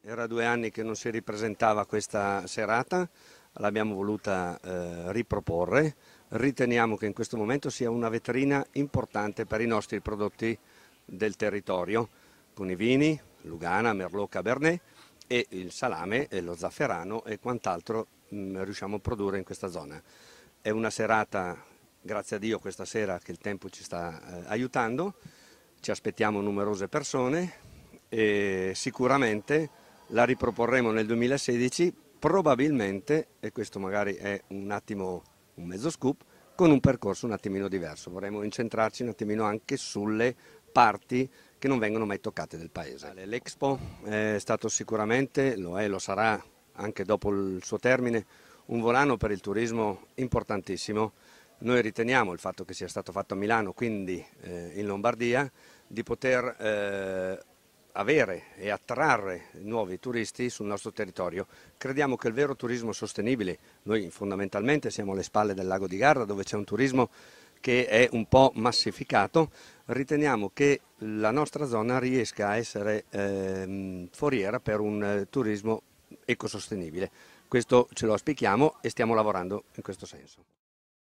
Era due anni che non si ripresentava questa serata, l'abbiamo voluta eh, riproporre. Riteniamo che in questo momento sia una vetrina importante per i nostri prodotti del territorio, con i vini, Lugana, Merlot, Cabernet e il salame, e lo zafferano e quant'altro mm, riusciamo a produrre in questa zona. È una serata, grazie a Dio questa sera che il tempo ci sta eh, aiutando, ci aspettiamo numerose persone, e sicuramente la riproporremo nel 2016, probabilmente, e questo magari è un attimo un mezzo scoop, con un percorso un attimino diverso. Vorremmo incentrarci un attimino anche sulle parti che non vengono mai toccate del paese. L'Expo è stato sicuramente, lo è, lo sarà anche dopo il suo termine, un volano per il turismo importantissimo. Noi riteniamo il fatto che sia stato fatto a Milano, quindi eh, in Lombardia, di poter eh, avere e attrarre nuovi turisti sul nostro territorio. Crediamo che il vero turismo sostenibile, noi fondamentalmente siamo alle spalle del lago di Garda dove c'è un turismo che è un po' massificato, riteniamo che la nostra zona riesca a essere eh, foriera per un eh, turismo ecosostenibile. Questo ce lo auspichiamo e stiamo lavorando in questo senso.